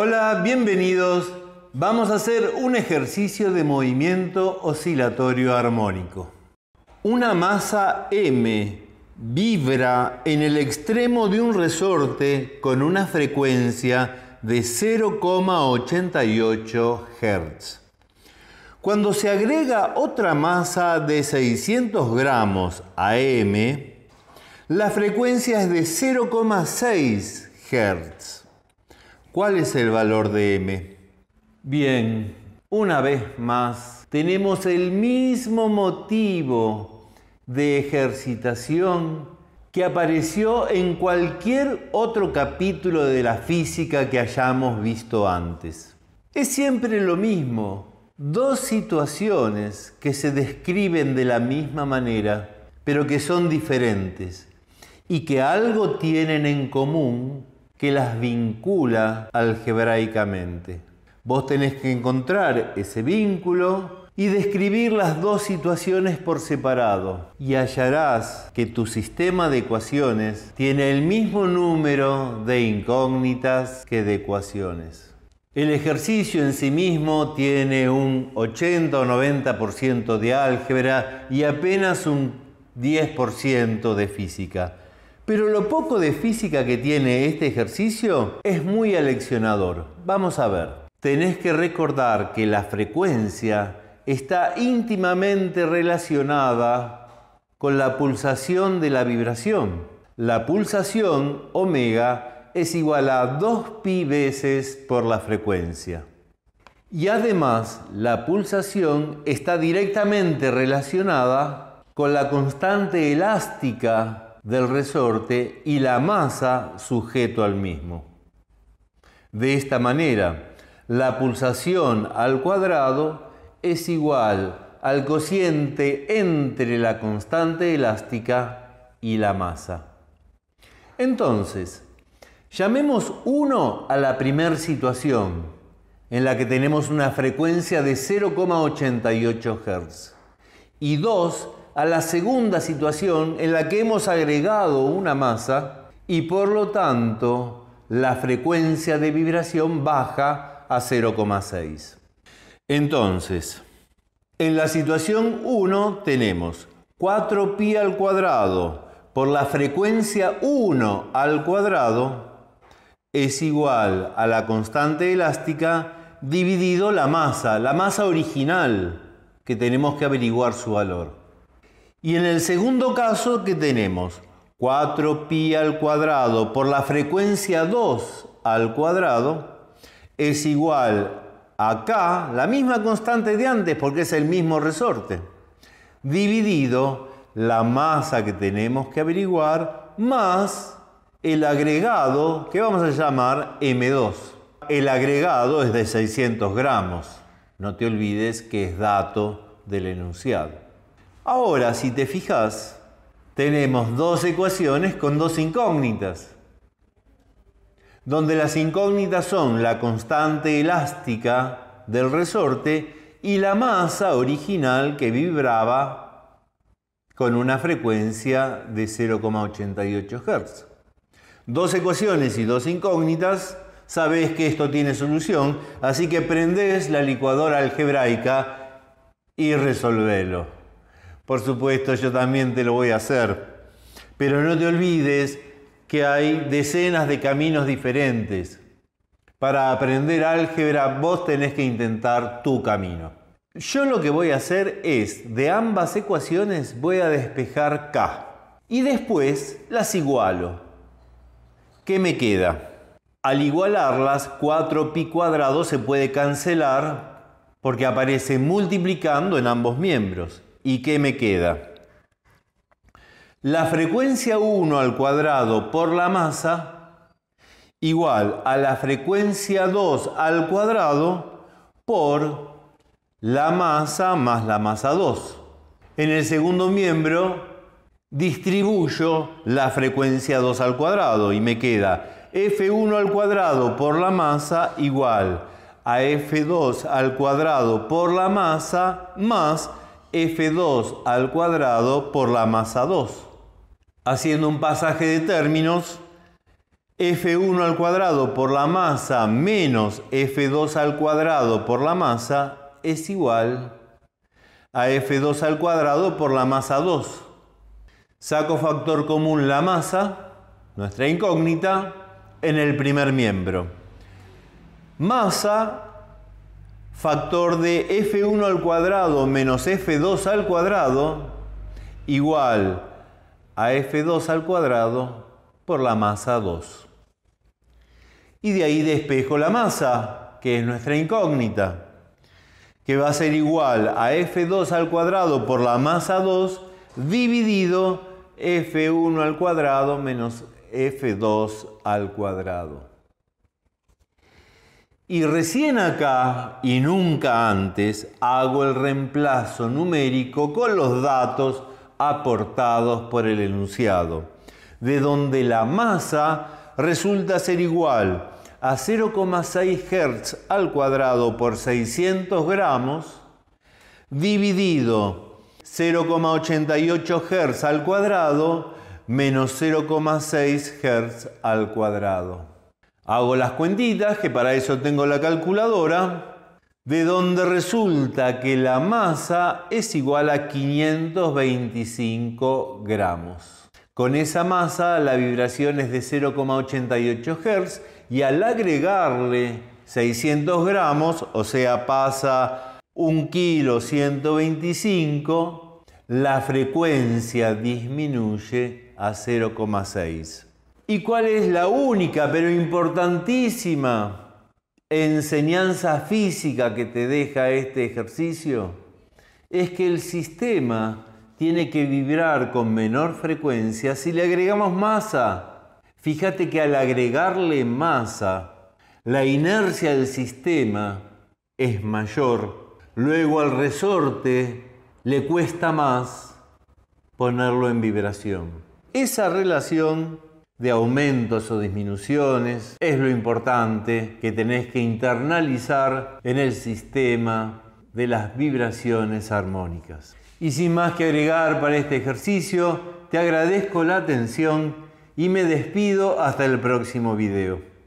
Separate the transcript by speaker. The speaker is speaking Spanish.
Speaker 1: Hola, bienvenidos. Vamos a hacer un ejercicio de movimiento oscilatorio armónico. Una masa M vibra en el extremo de un resorte con una frecuencia de 0,88 Hz. Cuando se agrega otra masa de 600 gramos a M, la frecuencia es de 0,6 Hz. ¿Cuál es el valor de m? Bien, una vez más, tenemos el mismo motivo de ejercitación que apareció en cualquier otro capítulo de la física que hayamos visto antes. Es siempre lo mismo, dos situaciones que se describen de la misma manera, pero que son diferentes y que algo tienen en común que las vincula algebraicamente. Vos tenés que encontrar ese vínculo y describir las dos situaciones por separado y hallarás que tu sistema de ecuaciones tiene el mismo número de incógnitas que de ecuaciones. El ejercicio en sí mismo tiene un 80 o 90% de álgebra y apenas un 10% de física pero lo poco de física que tiene este ejercicio es muy aleccionador. Vamos a ver. Tenés que recordar que la frecuencia está íntimamente relacionada con la pulsación de la vibración. La pulsación omega es igual a 2pi veces por la frecuencia. Y además, la pulsación está directamente relacionada con la constante elástica del resorte y la masa sujeto al mismo. De esta manera, la pulsación al cuadrado es igual al cociente entre la constante elástica y la masa. Entonces, llamemos 1 a la primer situación, en la que tenemos una frecuencia de 0,88 Hz, y 2 a la segunda situación en la que hemos agregado una masa y por lo tanto la frecuencia de vibración baja a 0,6. Entonces, en la situación 1 tenemos 4 pi al cuadrado por la frecuencia 1 al cuadrado es igual a la constante elástica dividido la masa, la masa original que tenemos que averiguar su valor. Y en el segundo caso que tenemos 4 pi al cuadrado por la frecuencia 2 al cuadrado es igual a la misma constante de antes porque es el mismo resorte, dividido la masa que tenemos que averiguar más el agregado que vamos a llamar M2. El agregado es de 600 gramos. No te olvides que es dato del enunciado. Ahora, si te fijas, tenemos dos ecuaciones con dos incógnitas, donde las incógnitas son la constante elástica del resorte y la masa original que vibraba con una frecuencia de 0,88 Hz. Dos ecuaciones y dos incógnitas, sabes que esto tiene solución, así que prendés la licuadora algebraica y resolvelo. Por supuesto, yo también te lo voy a hacer. Pero no te olvides que hay decenas de caminos diferentes. Para aprender álgebra vos tenés que intentar tu camino. Yo lo que voy a hacer es, de ambas ecuaciones voy a despejar k y después las igualo. ¿Qué me queda? Al igualarlas, 4pi cuadrado se puede cancelar porque aparece multiplicando en ambos miembros. ¿Y qué me queda? La frecuencia 1 al cuadrado por la masa igual a la frecuencia 2 al cuadrado por la masa más la masa 2. En el segundo miembro distribuyo la frecuencia 2 al cuadrado y me queda F1 al cuadrado por la masa igual a F2 al cuadrado por la masa más F2 al cuadrado por la masa 2. Haciendo un pasaje de términos, F1 al cuadrado por la masa menos F2 al cuadrado por la masa es igual a F2 al cuadrado por la masa 2. Saco factor común la masa, nuestra incógnita, en el primer miembro. Masa factor de f1 al cuadrado menos f2 al cuadrado igual a f2 al cuadrado por la masa 2. Y de ahí despejo la masa, que es nuestra incógnita, que va a ser igual a f2 al cuadrado por la masa 2 dividido f1 al cuadrado menos f2 al cuadrado. Y recién acá, y nunca antes, hago el reemplazo numérico con los datos aportados por el enunciado, de donde la masa resulta ser igual a 0,6 Hz al cuadrado por 600 gramos, dividido 0,88 Hz al cuadrado menos 0,6 Hz al cuadrado. Hago las cuentitas, que para eso tengo la calculadora, de donde resulta que la masa es igual a 525 gramos. Con esa masa la vibración es de 0,88 Hz y al agregarle 600 gramos, o sea, pasa un kilo 125, la frecuencia disminuye a 0,6. ¿Y cuál es la única pero importantísima enseñanza física que te deja este ejercicio? Es que el sistema tiene que vibrar con menor frecuencia si le agregamos masa. Fíjate que al agregarle masa, la inercia del sistema es mayor. Luego al resorte le cuesta más ponerlo en vibración. Esa relación de aumentos o disminuciones, es lo importante que tenés que internalizar en el sistema de las vibraciones armónicas. Y sin más que agregar para este ejercicio, te agradezco la atención y me despido hasta el próximo video.